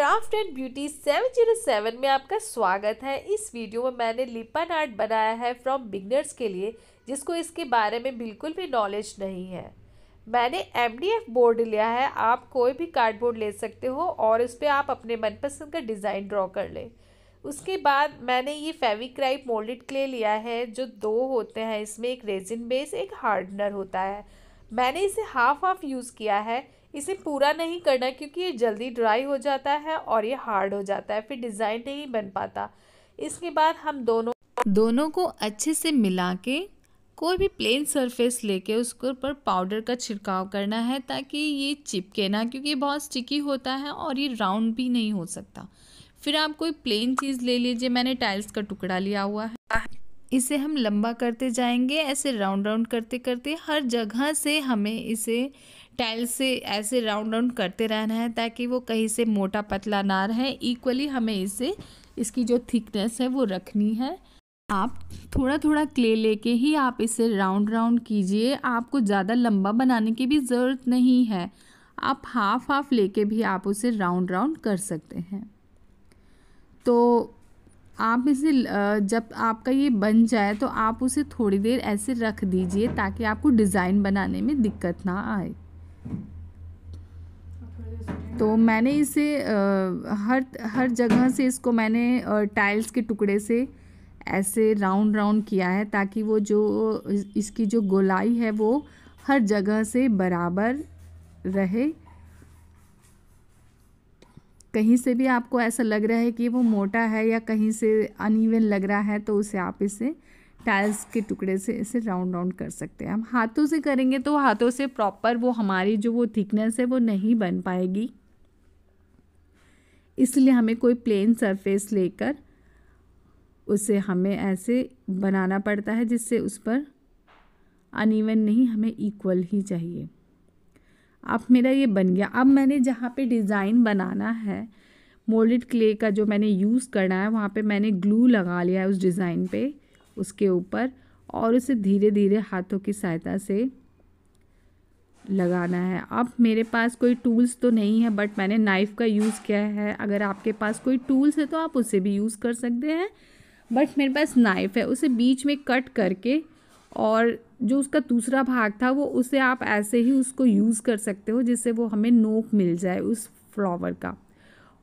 craft and beauty 707 में आपका स्वागत है इस वीडियो में मैंने लिपन आर्ट बनाया है फ्रॉम बिगनर्स के लिए जिसको इसके बारे में बिल्कुल भी नॉलेज नहीं है मैंने एम बोर्ड लिया है आप कोई भी कार्डबोर्ड ले सकते हो और उस पर आप अपने मनपसंद का डिज़ाइन ड्रॉ कर लें उसके बाद मैंने ये फेविक्राइप मोल्डेड क्ले लिया है जो दो होते हैं इसमें एक रेजिन बेस एक हार्डनर होता है मैंने इसे हाफ़ हाफ़ यूज़ किया है इसे पूरा नहीं करना क्योंकि ये जल्दी ड्राई हो जाता है और ये हार्ड हो जाता है फिर डिज़ाइन नहीं बन पाता इसके बाद हम दोनों दोनों को अच्छे से मिला के कोई भी प्लेन सरफेस लेके उसके ऊपर पाउडर का छिड़काव करना है ताकि ये चिपके ना क्योंकि ये बहुत स्टिकी होता है और ये राउंड भी नहीं हो सकता फिर आप कोई प्लेन चीज़ ले लीजिए मैंने टाइल्स का टुकड़ा लिया हुआ है इसे हम लंबा करते जाएंगे ऐसे राउंड राउंड करते करते हर जगह से हमें इसे टाइल से ऐसे राउंड राउंड करते रहना है ताकि वो कहीं से मोटा पतला ना रहे इक्वली हमें इसे इसकी जो थिकनेस है वो रखनी है आप थोड़ा थोड़ा क्ले लेके ही आप इसे राउंड राउंड कीजिए आपको ज़्यादा लंबा बनाने की भी ज़रूरत नहीं है आप हाफ हाफ लेके भी आप उसे राउंड राउंड कर सकते हैं तो आप इसे जब आपका ये बन जाए तो आप उसे थोड़ी देर ऐसे रख दीजिए ताकि आपको डिज़ाइन बनाने में दिक्कत ना आए तो मैंने इसे हर हर जगह से इसको मैंने टाइल्स के टुकड़े से ऐसे राउंड राउंड किया है ताकि वो जो इसकी जो गोलाई है वो हर जगह से बराबर रहे कहीं से भी आपको ऐसा लग रहा है कि वो मोटा है या कहीं से अनइवन लग रहा है तो उसे आप इसे टाइल्स के टुकड़े से इसे राउंड राउंड कर सकते हैं हम हाथों से करेंगे तो हाथों से प्रॉपर वो हमारी जो वो थिकनेस है वो नहीं बन पाएगी इसलिए हमें कोई प्लेन सरफेस लेकर उसे हमें ऐसे बनाना पड़ता है जिससे उस पर अनइवन नहीं हमें इक्वल ही चाहिए अब मेरा ये बन गया अब मैंने जहाँ पे डिज़ाइन बनाना है मोल्डेड क्ले का जो मैंने यूज़ करना है वहाँ पे मैंने ग्लू लगा लिया है उस डिज़ाइन पे उसके ऊपर और उसे धीरे धीरे हाथों की सहायता से लगाना है अब मेरे पास कोई टूल्स तो नहीं है बट मैंने नाइफ़ का यूज़ किया है अगर आपके पास कोई टूल्स है तो आप उसे भी यूज़ कर सकते हैं बट मेरे पास नाइफ़ है उसे बीच में कट करके और जो उसका दूसरा भाग था वो उसे आप ऐसे ही उसको यूज़ कर सकते हो जिससे वो हमें नोक मिल जाए उस फ्लावर का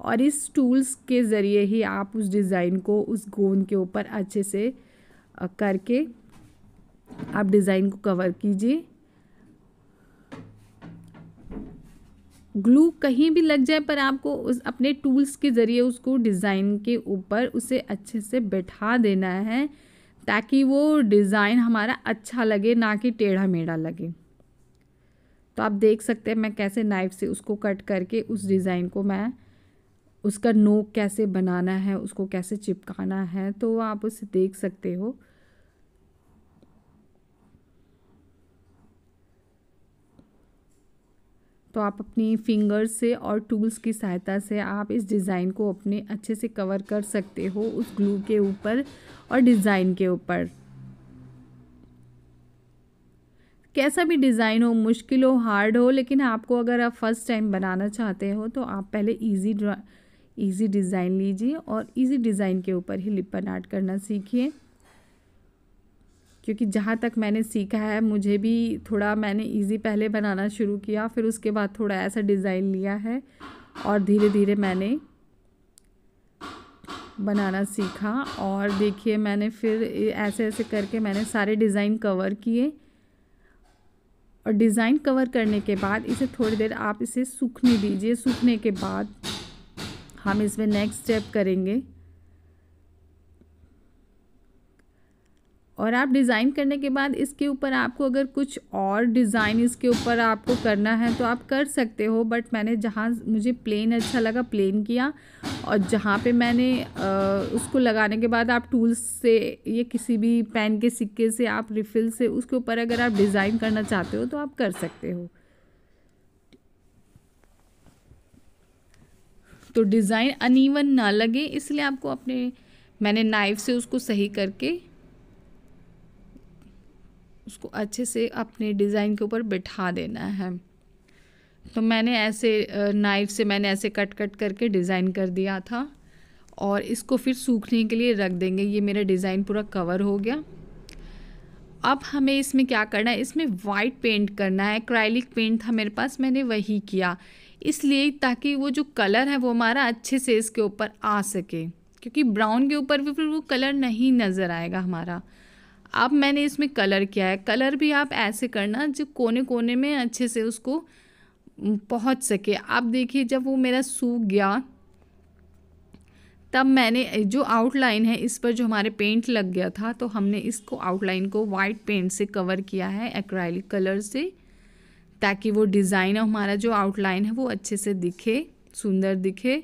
और इस टूल्स के ज़रिए ही आप उस डिज़ाइन को उस गोंद के ऊपर अच्छे से करके आप डिज़ाइन को कवर कीजिए ग्लू कहीं भी लग जाए पर आपको उस अपने टूल्स के ज़रिए उसको डिज़ाइन के ऊपर उसे अच्छे से बैठा देना है ताकि वो डिज़ाइन हमारा अच्छा लगे ना कि टेढ़ा मेढ़ा लगे तो आप देख सकते हैं मैं कैसे नाइफ से उसको कट करके उस डिज़ाइन को मैं उसका नोक कैसे बनाना है उसको कैसे चिपकाना है तो आप उसे देख सकते हो तो आप अपनी फिंगर्स से और टूल्स की सहायता से आप इस डिज़ाइन को अपने अच्छे से कवर कर सकते हो उस ग्लू के ऊपर और डिज़ाइन के ऊपर कैसा भी डिज़ाइन हो मुश्किल हो हार्ड हो लेकिन आपको अगर आप फर्स्ट टाइम बनाना चाहते हो तो आप पहले इजी ड्रा इजी डिज़ाइन लीजिए और इजी डिज़ाइन के ऊपर ही लिपन आर्ट करना सीखिए क्योंकि जहाँ तक मैंने सीखा है मुझे भी थोड़ा मैंने इजी पहले बनाना शुरू किया फिर उसके बाद थोड़ा ऐसा डिज़ाइन लिया है और धीरे धीरे मैंने बनाना सीखा और देखिए मैंने फिर ऐसे ऐसे करके मैंने सारे डिज़ाइन कवर किए और डिज़ाइन कवर करने के बाद इसे थोड़ी देर आप इसे सूखने दीजिए सूखने के बाद हम इसमें नेक्स्ट स्टेप करेंगे और आप डिज़ाइन करने के बाद इसके ऊपर आपको अगर कुछ और डिज़ाइन इसके ऊपर आपको करना है तो आप कर सकते हो बट मैंने जहाँ मुझे प्लेन अच्छा लगा प्लेन किया और जहाँ पे मैंने उसको लगाने के बाद आप टूल्स से या किसी भी पेन के सिक्के से आप रिफिल से उसके ऊपर अगर आप डिज़ाइन करना चाहते हो तो आप कर सकते हो तो डिज़ाइन अनइवन ना लगे इसलिए आपको अपने मैंने नाइफ से उसको सही करके उसको अच्छे से अपने डिज़ाइन के ऊपर बिठा देना है तो मैंने ऐसे नाइफ से मैंने ऐसे कट कट करके डिज़ाइन कर दिया था और इसको फिर सूखने के लिए रख देंगे ये मेरा डिज़ाइन पूरा कवर हो गया अब हमें इसमें क्या करना है इसमें वाइट पेंट करना है क्राइलिक पेंट था मेरे पास मैंने वही किया इसलिए ताकि वो जो कलर है वो हमारा अच्छे से इसके ऊपर आ सके क्योंकि ब्राउन के ऊपर भी फिर वो कलर नहीं नज़र आएगा हमारा अब मैंने इसमें कलर किया है कलर भी आप ऐसे करना जो कोने कोने में अच्छे से उसको पहुंच सके आप देखिए जब वो मेरा सूख गया तब मैंने जो आउटलाइन है इस पर जो हमारे पेंट लग गया था तो हमने इसको आउटलाइन को वाइट पेंट से कवर किया है एक्राइलिक कलर से ताकि वो डिज़ाइन हमारा जो आउटलाइन है वो अच्छे से दिखे सुंदर दिखे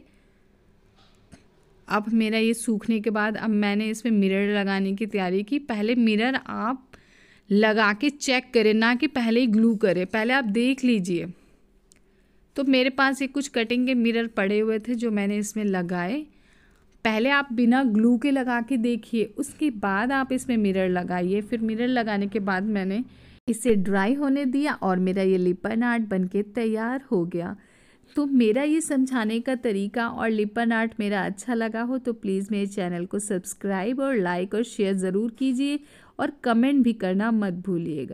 अब मेरा ये सूखने के बाद अब मैंने इसमें मिरर लगाने की तैयारी की पहले मिरर आप लगा के चेक करें ना कि पहले ही ग्लू करें पहले आप देख लीजिए तो मेरे पास ये कुछ कटिंग के मिरर पड़े हुए थे जो मैंने इसमें लगाए पहले आप बिना ग्लू के लगा के देखिए उसके बाद आप इसमें मिरर लगाइए फिर मिरर लगाने के बाद मैंने इसे ड्राई होने दिया और मेरा ये लिपन आर्ट बनके तैयार हो गया तो मेरा ये समझाने का तरीका और लिपन आर्ट मेरा अच्छा लगा हो तो प्लीज़ मेरे चैनल को सब्सक्राइब और लाइक और शेयर ज़रूर कीजिए और कमेंट भी करना मत भूलिएगा